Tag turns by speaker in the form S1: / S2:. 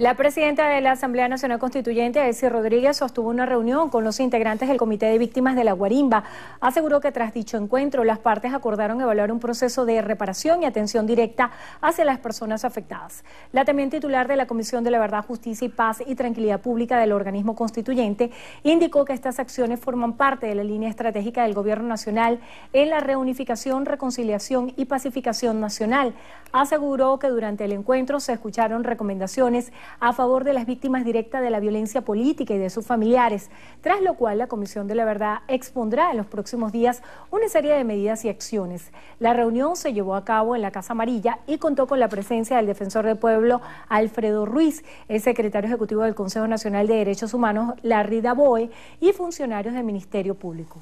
S1: La presidenta de la Asamblea Nacional Constituyente, Elsie Rodríguez, sostuvo una reunión con los integrantes del Comité de Víctimas de la Guarimba. Aseguró que tras dicho encuentro, las partes acordaron evaluar un proceso de reparación y atención directa hacia las personas afectadas. La también titular de la Comisión de la Verdad, Justicia y Paz y Tranquilidad Pública del organismo constituyente indicó que estas acciones forman parte de la línea estratégica del Gobierno Nacional en la reunificación, reconciliación y pacificación nacional. Aseguró que durante el encuentro se escucharon recomendaciones a favor de las víctimas directas de la violencia política y de sus familiares, tras lo cual la Comisión de la Verdad expondrá en los próximos días una serie de medidas y acciones. La reunión se llevó a cabo en la Casa Amarilla y contó con la presencia del defensor del pueblo Alfredo Ruiz, el secretario ejecutivo del Consejo Nacional de Derechos Humanos, Larry Daboe, y funcionarios del Ministerio Público.